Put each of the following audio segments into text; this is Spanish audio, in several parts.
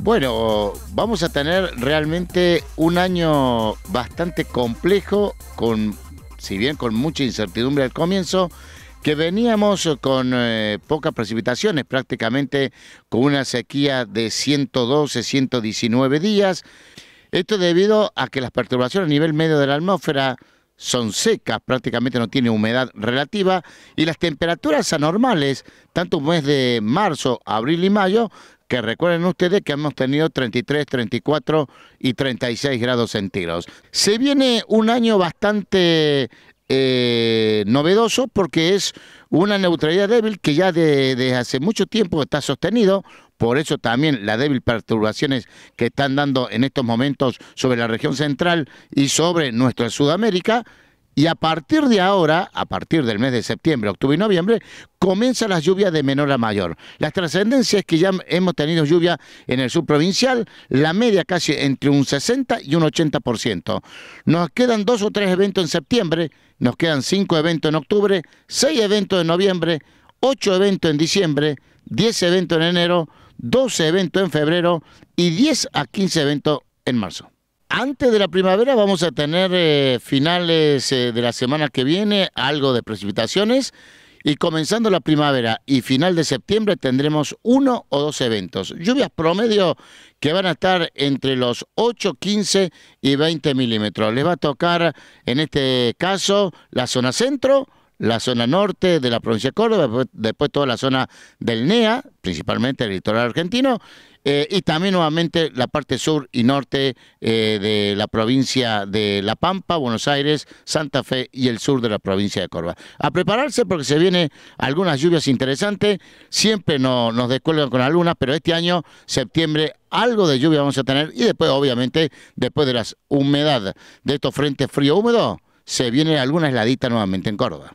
Bueno, vamos a tener realmente un año bastante complejo, con, si bien con mucha incertidumbre al comienzo, que veníamos con eh, pocas precipitaciones, prácticamente con una sequía de 112, 119 días. Esto debido a que las perturbaciones a nivel medio de la atmósfera son secas, prácticamente no tiene humedad relativa, y las temperaturas anormales, tanto un mes de marzo, abril y mayo, que recuerden ustedes que hemos tenido 33, 34 y 36 grados centígrados. Se viene un año bastante eh, novedoso porque es una neutralidad débil que ya desde hace mucho tiempo está sostenido. Por eso también las débil perturbaciones que están dando en estos momentos sobre la región central y sobre nuestra Sudamérica y a partir de ahora, a partir del mes de septiembre, octubre y noviembre, comienza las lluvias de menor a mayor. Las trascendencias es que ya hemos tenido lluvia en el subprovincial, la media casi entre un 60 y un 80%. Nos quedan dos o tres eventos en septiembre, nos quedan cinco eventos en octubre, seis eventos en noviembre, ocho eventos en diciembre, diez eventos en enero, doce eventos en febrero y diez a quince eventos en marzo antes de la primavera vamos a tener eh, finales eh, de la semana que viene algo de precipitaciones y comenzando la primavera y final de septiembre tendremos uno o dos eventos. Lluvias promedio que van a estar entre los 8, 15 y 20 milímetros. Les va a tocar en este caso la zona centro, la zona norte de la provincia de Córdoba, después toda la zona del NEA, principalmente el litoral argentino, eh, y también nuevamente la parte sur y norte eh, de la provincia de La Pampa, Buenos Aires, Santa Fe y el sur de la provincia de Córdoba. A prepararse porque se vienen algunas lluvias interesantes, siempre no, nos descuelgan con la luna, pero este año, septiembre, algo de lluvia vamos a tener y después, obviamente, después de la humedad de estos frentes frío húmedo, se viene alguna heladita nuevamente en Córdoba.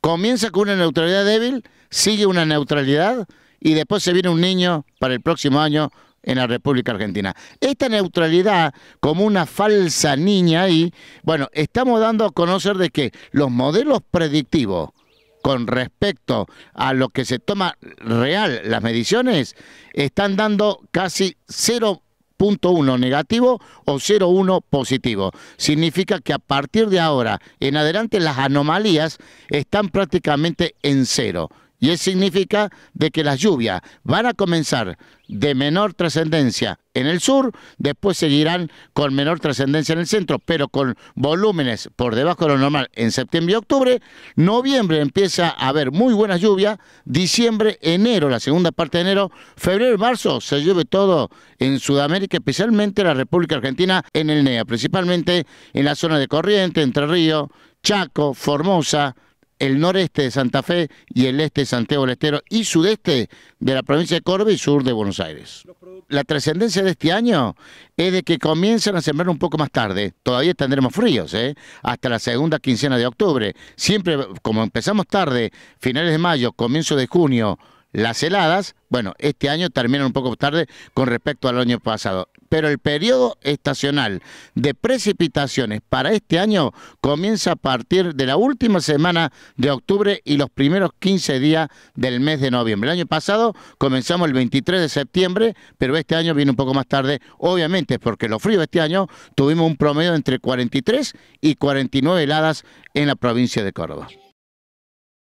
Comienza con una neutralidad débil, sigue una neutralidad y después se viene un niño para el próximo año en la República Argentina. Esta neutralidad como una falsa niña ahí, bueno, estamos dando a conocer de que los modelos predictivos con respecto a lo que se toma real las mediciones, están dando casi cero punto negativo o 0,1 positivo. Significa que a partir de ahora en adelante las anomalías están prácticamente en cero. Y eso significa de que las lluvias van a comenzar de menor trascendencia en el sur, después seguirán con menor trascendencia en el centro, pero con volúmenes por debajo de lo normal en septiembre y octubre. Noviembre empieza a haber muy buena lluvias, diciembre, enero, la segunda parte de enero, febrero marzo se llueve todo en Sudamérica, especialmente en la República Argentina, en el NEA, principalmente en la zona de Corriente, Entre Río Chaco, Formosa, el noreste de Santa Fe y el este de Santiago del Estero y sudeste de la provincia de Córdoba y sur de Buenos Aires. La trascendencia de este año es de que comienzan a sembrar un poco más tarde. Todavía tendremos fríos, ¿eh? hasta la segunda quincena de octubre. Siempre, como empezamos tarde, finales de mayo, comienzo de junio, las heladas, bueno, este año terminan un poco más tarde con respecto al año pasado pero el periodo estacional de precipitaciones para este año comienza a partir de la última semana de octubre y los primeros 15 días del mes de noviembre. El año pasado comenzamos el 23 de septiembre, pero este año viene un poco más tarde, obviamente porque lo frío este año tuvimos un promedio entre 43 y 49 heladas en la provincia de Córdoba.